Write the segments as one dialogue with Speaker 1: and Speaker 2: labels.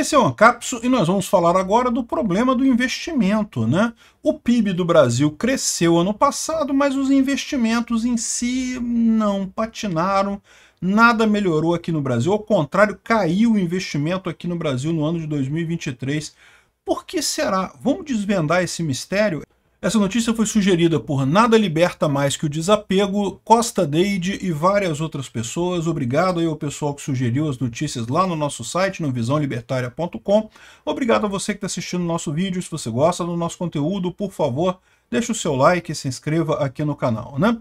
Speaker 1: Esse é o Ancapso e nós vamos falar agora do problema do investimento. Né? O PIB do Brasil cresceu ano passado, mas os investimentos em si não patinaram, nada melhorou aqui no Brasil. Ao contrário, caiu o investimento aqui no Brasil no ano de 2023. Por que será? Vamos desvendar esse mistério? Essa notícia foi sugerida por Nada Liberta Mais Que o Desapego, Costa Deide e várias outras pessoas. Obrigado aí ao pessoal que sugeriu as notícias lá no nosso site, no visãolibertária.com. Obrigado a você que está assistindo o nosso vídeo. Se você gosta do nosso conteúdo, por favor, deixe o seu like e se inscreva aqui no canal, né?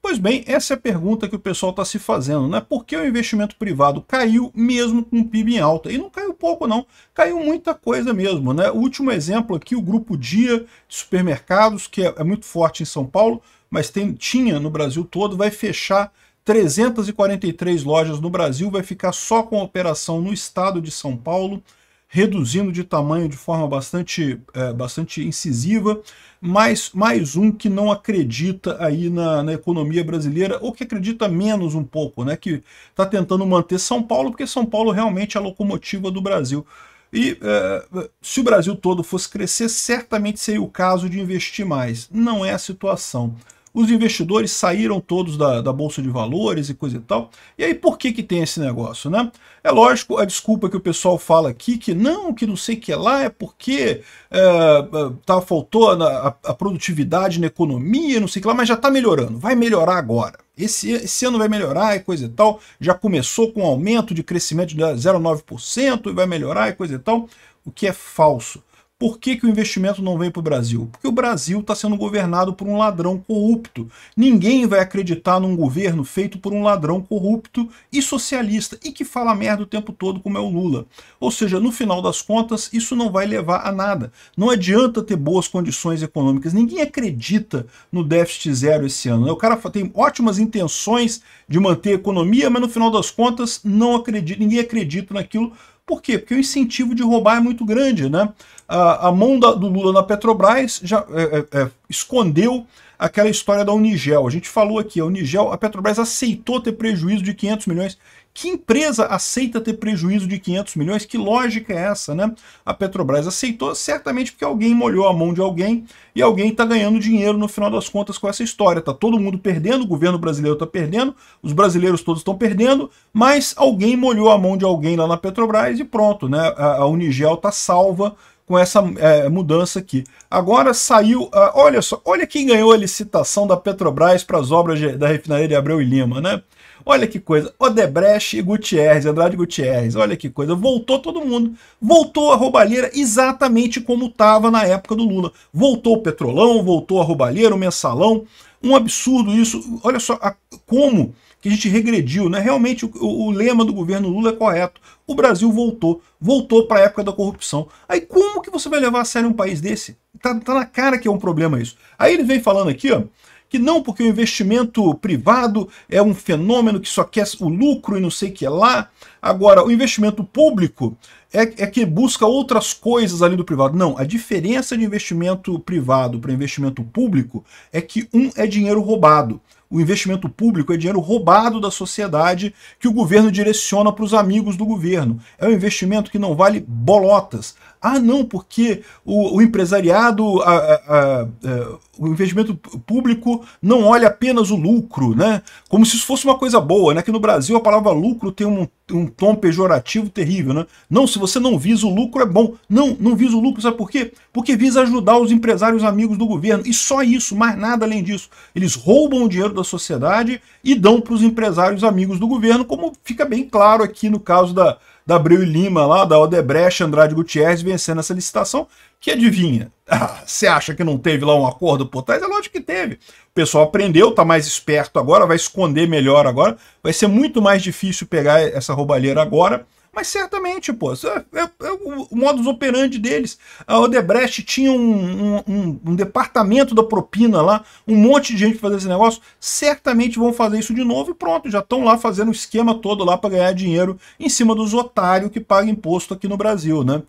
Speaker 1: Pois bem, essa é a pergunta que o pessoal está se fazendo, né? Por que o investimento privado caiu mesmo com o PIB em alta? E não caiu pouco, não. Caiu muita coisa mesmo, né? O último exemplo aqui, o Grupo Dia de Supermercados, que é, é muito forte em São Paulo, mas tem, tinha no Brasil todo, vai fechar 343 lojas no Brasil, vai ficar só com a operação no estado de São Paulo reduzindo de tamanho de forma bastante, é, bastante incisiva, mas mais um que não acredita aí na, na, economia brasileira, ou que acredita menos um pouco, né, que está tentando manter São Paulo, porque São Paulo realmente é a locomotiva do Brasil. E é, se o Brasil todo fosse crescer, certamente seria o caso de investir mais. Não é a situação os investidores saíram todos da, da, Bolsa de Valores e coisa e tal. E aí por que que tem esse negócio, né? É lógico, a desculpa que o pessoal fala aqui, que não, que não sei o que lá, é porque é, é tá, faltou a, a, produtividade na economia, não sei o que lá, mas já está melhorando, vai melhorar agora. Esse, esse, ano vai melhorar e coisa e tal. Já começou com um aumento de crescimento de 0,9% e vai melhorar e coisa e tal, o que é falso. Por que, que o investimento não vem para o Brasil? Porque o Brasil está sendo governado por um ladrão corrupto. Ninguém vai acreditar num governo feito por um ladrão corrupto e socialista, e que fala merda o tempo todo, como é o Lula. Ou seja, no final das contas, isso não vai levar a nada. Não adianta ter boas condições econômicas. Ninguém acredita no déficit zero esse ano. Né? O cara tem ótimas intenções de manter a economia, mas no final das contas, não acredita, ninguém acredita naquilo por quê? Porque o incentivo de roubar é muito grande. Né? A, a mão da, do Lula na Petrobras já é, é, é escondeu aquela história da Unigel. A gente falou aqui, a Unigel, a Petrobras aceitou ter prejuízo de 500 milhões que empresa aceita ter prejuízo de 500 milhões? Que lógica é essa, né? A Petrobras aceitou certamente porque alguém molhou a mão de alguém e alguém está ganhando dinheiro no final das contas com essa história. Tá todo mundo perdendo, o governo brasileiro está perdendo, os brasileiros todos estão perdendo, mas alguém molhou a mão de alguém lá na Petrobras e pronto, né? A, Unigel está salva com essa é, mudança aqui. Agora saiu, ah, olha só, olha quem ganhou a licitação da Petrobras para as obras de, da refinaria de Abreu e Lima, né? Olha que coisa. Odebrecht e Gutierrez, Andrade Gutierrez. Olha que coisa. Voltou todo mundo. Voltou a roubalheira exatamente como estava na época do Lula. Voltou o petrolão, voltou a roubalheira, o mensalão. Um absurdo isso. Olha só a, como que a gente regrediu. Né? Realmente o, o lema do governo Lula é correto. O Brasil voltou. Voltou para a época da corrupção. Aí como que você vai levar a sério um país desse? Tá, tá na cara que é um problema isso. Aí ele vem falando aqui, ó que não, porque o investimento privado é um fenômeno que só quer o lucro e não sei o que é lá. Agora, o investimento público é, é que busca outras coisas além do privado. Não, a diferença de investimento privado para investimento público é que um é dinheiro roubado. O investimento público é dinheiro roubado da sociedade que o governo direciona para os amigos do governo. É um investimento que não vale bolotas. Ah, não, porque o, o empresariado, a, a, a, é, o investimento público não olha apenas o lucro, né? Como se isso fosse uma coisa boa, né? Que no Brasil a palavra lucro tem um, um tom pejorativo terrível, né? Não, se você não visa o lucro é bom. Não, não visa o lucro, sabe por quê? Porque visa ajudar os empresários amigos do governo. E só isso, mais nada além disso. Eles roubam o dinheiro da sociedade e dão para os empresários amigos do governo, como fica bem claro aqui no caso da da Abreu e Lima lá, da Odebrecht, Andrade Gutierrez vencendo essa licitação, que adivinha? Ah, você acha que não teve lá um acordo por trás? É lógico que teve. O pessoal aprendeu, tá mais esperto agora, vai esconder melhor agora, vai ser muito mais difícil pegar essa roubalheira agora, mas certamente, pô, é, é, é o modus operandi deles. A Odebrecht tinha um, um, um, um, departamento da propina lá, um monte de gente fazer esse negócio. Certamente vão fazer isso de novo e pronto, já estão lá fazendo o esquema todo lá para ganhar dinheiro em cima dos otários que pagam imposto aqui no Brasil, né?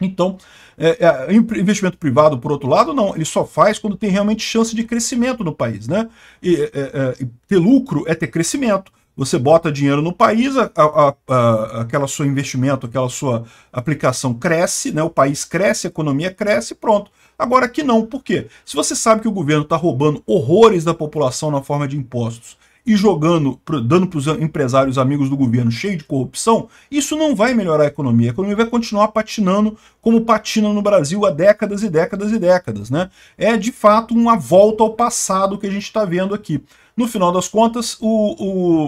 Speaker 1: Então, é, é, investimento privado, por outro lado, não. Ele só faz quando tem realmente chance de crescimento no país. Né? E, é, é ter lucro é ter crescimento. Você bota dinheiro no país, a, a, a, aquela sua investimento, aquela sua aplicação cresce, né? o país cresce, a economia cresce, pronto. Agora aqui não, por quê? Se você sabe que o governo está roubando horrores da população na forma de impostos e jogando, dando para os empresários amigos do governo cheio de corrupção, isso não vai melhorar a economia. A economia vai continuar patinando como patina no Brasil há décadas e décadas e décadas. Né? É de fato uma volta ao passado que a gente está vendo aqui. No final das contas, o,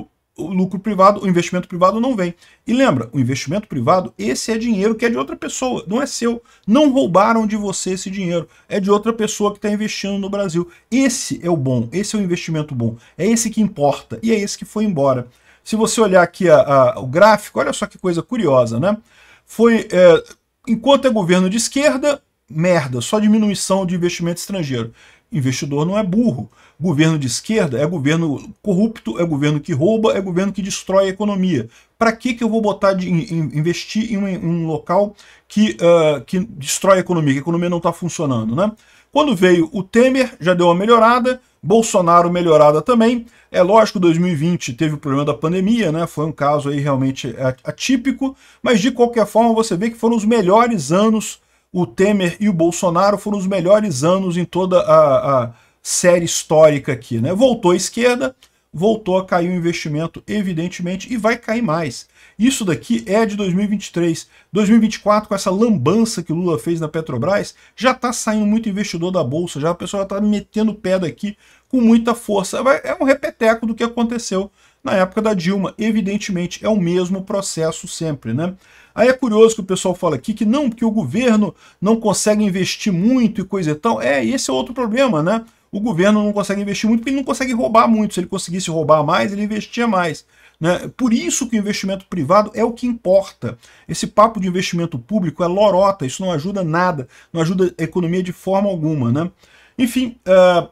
Speaker 1: o o lucro privado, o investimento privado não vem. E lembra, o investimento privado, esse é dinheiro que é de outra pessoa, não é seu. Não roubaram de você esse dinheiro, é de outra pessoa que está investindo no Brasil. Esse é o bom, esse é o investimento bom, é esse que importa e é esse que foi embora. Se você olhar aqui a, a, o gráfico, olha só que coisa curiosa, né? Foi, é, enquanto é governo de esquerda, merda, só diminuição de investimento estrangeiro. Investidor não é burro. Governo de esquerda é governo corrupto, é governo que rouba, é governo que destrói a economia. Para que, que eu vou botar de investir em um, em um local que, uh, que destrói a economia, que a economia não está funcionando, né? Quando veio o Temer, já deu uma melhorada, Bolsonaro melhorada também. É lógico, 2020 teve o problema da pandemia, né? Foi um caso aí realmente atípico, mas de qualquer forma você vê que foram os melhores anos o Temer e o Bolsonaro foram os melhores anos em toda a, a série histórica aqui. Né? Voltou à esquerda, voltou a cair o investimento, evidentemente, e vai cair mais. Isso daqui é de 2023. 2024, com essa lambança que Lula fez na Petrobras, já está saindo muito investidor da Bolsa, já a pessoa está metendo o pé daqui com muita força. É um repeteco do que aconteceu na época da Dilma. Evidentemente, é o mesmo processo sempre, né? Aí é curioso que o pessoal fala aqui que não, porque o governo não consegue investir muito e coisa e tal. É, esse é outro problema, né? O governo não consegue investir muito porque ele não consegue roubar muito. Se ele conseguisse roubar mais, ele investia mais. Né? Por isso que o investimento privado é o que importa. Esse papo de investimento público é lorota, isso não ajuda nada, não ajuda a economia de forma alguma. Né? Enfim, uh,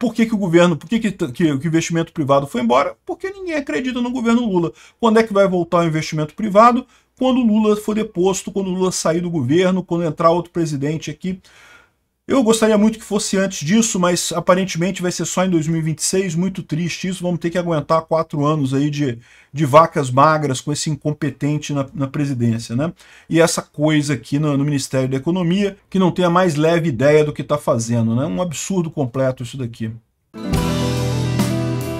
Speaker 1: por que, que o governo, por que, que, que, o investimento privado foi embora? Porque ninguém acredita no governo Lula. Quando é que vai voltar o investimento privado? Quando o Lula for deposto, quando o Lula sair do governo, quando entrar outro presidente aqui. Eu gostaria muito que fosse antes disso, mas aparentemente vai ser só em 2026, muito triste isso, vamos ter que aguentar quatro anos aí de, de vacas magras com esse incompetente na, na presidência, né? E essa coisa aqui no, no, Ministério da Economia, que não tem a mais leve ideia do que está fazendo, né? Um absurdo completo isso daqui.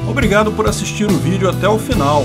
Speaker 1: Obrigado por assistir o vídeo até o final.